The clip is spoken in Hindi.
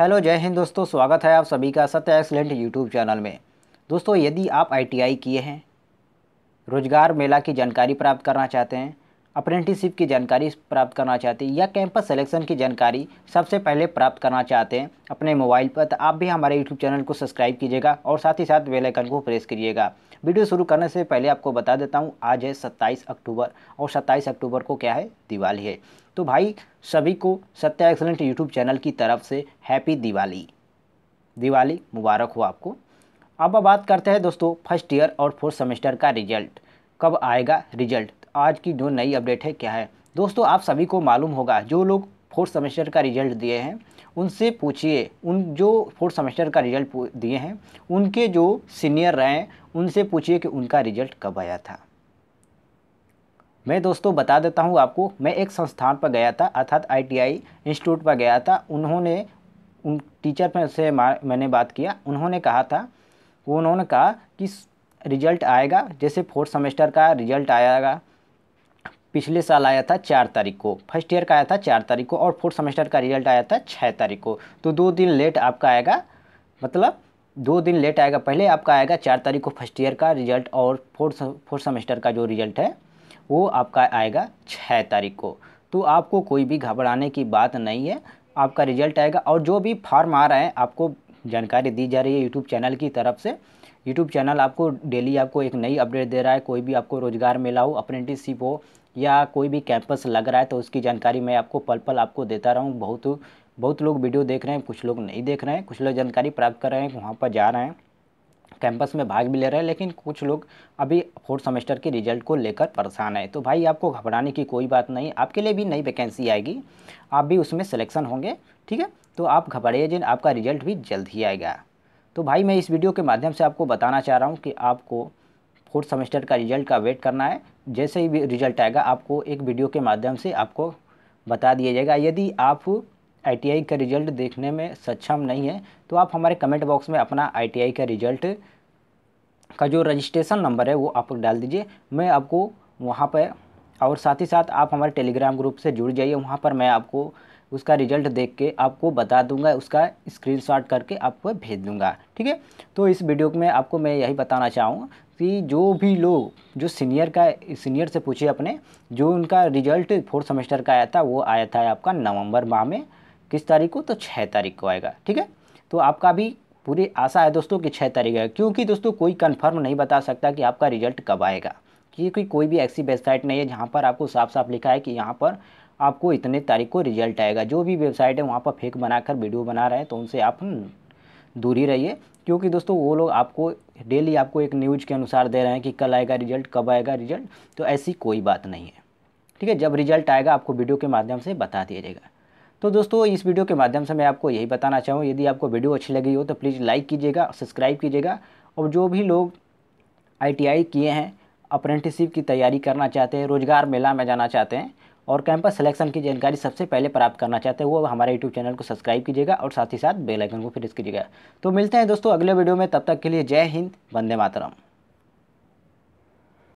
हेलो जय हिंद दोस्तों स्वागत है आप सभी का सत्य एक्सलेंट यूट्यूब चैनल में दोस्तों यदि आप आईटीआई किए हैं रोजगार मेला की जानकारी प्राप्त करना चाहते हैं अप्रेंटिसशिप की जानकारी प्राप्त करना चाहते हैं या कैंपस सिलेक्शन की जानकारी सबसे पहले प्राप्त करना चाहते हैं अपने मोबाइल पर तो आप भी हमारे यूट्यूब चैनल को सब्सक्राइब कीजिएगा और साथ ही साथ बेल आइकन को प्रेस करिएगा वीडियो शुरू करने से पहले आपको बता देता हूँ आज है सत्ताईस अक्टूबर और सत्ताईस अक्टूबर को क्या है दिवाली है तो भाई सभी को सत्या एक्सलेंट यूट्यूब चैनल की तरफ से हैप्पी दिवाली दिवाली मुबारक हो आपको अब बात करते हैं दोस्तों फर्स्ट ईयर और फोर्थ सेमेस्टर का रिजल्ट कब आएगा रिजल्ट आज की जो नई अपडेट है क्या है दोस्तों आप सभी को मालूम होगा जो लोग फोर्थ सेमेस्टर का रिजल्ट दिए हैं उनसे पूछिए उन जो फोर्थ सेमेस्टर का रिजल्ट दिए हैं उनके जो सीनियर रहे उनसे पूछिए कि उनका रिजल्ट कब आया था मैं दोस्तों बता देता हूँ आपको मैं एक संस्थान पर गया था अर्थात आईटीआई इंस्टीट्यूट पर गया था उन्होंने उन टीचर पर से मैंने बात किया उन्होंने कहा था उन्होंने कहा कि रिजल्ट आएगा जैसे फोर्थ सेमेस्टर का रिजल्ट आएगा पिछले साल आया था चार तारीख को फर्स्ट ईयर का आया था चार तारीख को और फोर्थ सेमेस्टर का रिजल्ट आया था छः तारीख को तो दो दिन लेट आपका आएगा मतलब दो दिन लेट आएगा पहले आपका आएगा चार तारीख को फर्स्ट ईयर का रिजल्ट और फोर्थ फोर्थ सेमेस्टर का जो रिजल्ट है वो आपका आएगा छः तारीख को तो आपको कोई भी घबराने की बात नहीं है आपका रिजल्ट आएगा और जो भी फॉर्म आ रहा है आपको जानकारी दी जा रही है यूट्यूब चैनल की तरफ से यूट्यूब चैनल आपको डेली आपको एक नई अपडेट दे रहा है कोई भी आपको रोज़गार मिला हो अप्रेंटिसशिप हो या कोई भी कैंपस लग रहा है तो उसकी जानकारी मैं आपको पल पल आपको देता रहूँ बहुत बहुत लोग वीडियो देख रहे हैं कुछ लोग नहीं देख रहे हैं कुछ लोग जानकारी प्राप्त कर रहे हैं वहाँ पर जा रहे हैं कैंपस में भाग भी ले रहे हैं लेकिन कुछ लोग अभी फोर्थ सेमेस्टर के रिजल्ट को लेकर परेशान है तो भाई आपको घबराने की कोई बात नहीं आपके लिए भी नई वैकेंसी आएगी आप भी उसमें सिलेक्शन होंगे ठीक है तो आप घबराइए जिन आपका रिजल्ट भी जल्द ही आएगा तो भाई मैं इस वीडियो के माध्यम से आपको बताना चाह रहा हूँ कि आपको फोर्थ सेमेस्टर का रिजल्ट का वेट करना है जैसे ही रिजल्ट आएगा आपको एक वीडियो के माध्यम से आपको बता दिया जाएगा यदि आप आईटीआई का रिजल्ट देखने में सक्षम नहीं है तो आप हमारे कमेंट बॉक्स में अपना आईटीआई का रिजल्ट का जो रजिस्ट्रेशन नंबर है वो आप डाल दीजिए मैं आपको वहाँ पर और साथ ही साथ आप हमारे टेलीग्राम ग्रुप से जुड़ जाइए वहाँ पर मैं आपको उसका रिजल्ट देख के आपको बता दूंगा उसका स्क्रीनशॉट करके आपको भेज दूंगा ठीक है तो इस वीडियो में आपको मैं यही बताना चाहूँगा कि जो भी लोग जो सीनियर का सीनियर से पूछिए अपने जो उनका रिजल्ट फोर्थ सेमेस्टर का आया था वो आया था आपका नवंबर माह में किस तारीख को तो छः तारीख को आएगा ठीक है तो आपका भी पूरी आशा है दोस्तों कि छः तारीख आएगा क्योंकि दोस्तों कोई कन्फर्म नहीं बता सकता कि आपका रिजल्ट कब आएगा क्योंकि कोई भी ऐसी वेबसाइट नहीं है जहाँ पर आपको साफ साफ लिखा है कि यहाँ पर आपको इतने तारीख को रिजल्ट आएगा जो भी वेबसाइट है वहाँ पर फेक बनाकर वीडियो बना रहे हैं तो उनसे आप दूर ही रहिए क्योंकि दोस्तों वो लोग आपको डेली आपको एक न्यूज के अनुसार दे रहे हैं कि कल आएगा रिजल्ट कब आएगा रिजल्ट तो ऐसी कोई बात नहीं है ठीक है जब रिजल्ट आएगा आपको वीडियो के माध्यम से बता दिया जाएगा तो दोस्तों इस वीडियो के माध्यम से मैं आपको यही बताना चाहूँ यदि आपको वीडियो अच्छी लगी हो तो प्लीज़ लाइक कीजिएगा सब्सक्राइब कीजिएगा और जो भी लोग आई किए हैं अप्रेंटिसशिप की तैयारी करना चाहते हैं रोज़गार मेला में जाना चाहते हैं और कैंपस सिलेक्शन की जानकारी सबसे पहले प्राप्त करना चाहते हैं वो हमारे यूट्यूब चैनल को सब्सक्राइब कीजिएगा और साथ ही साथ बेलाइकन को प्रेस कीजिएगा तो मिलते हैं दोस्तों अगले वीडियो में तब तक के लिए जय हिंद वंदे मातरम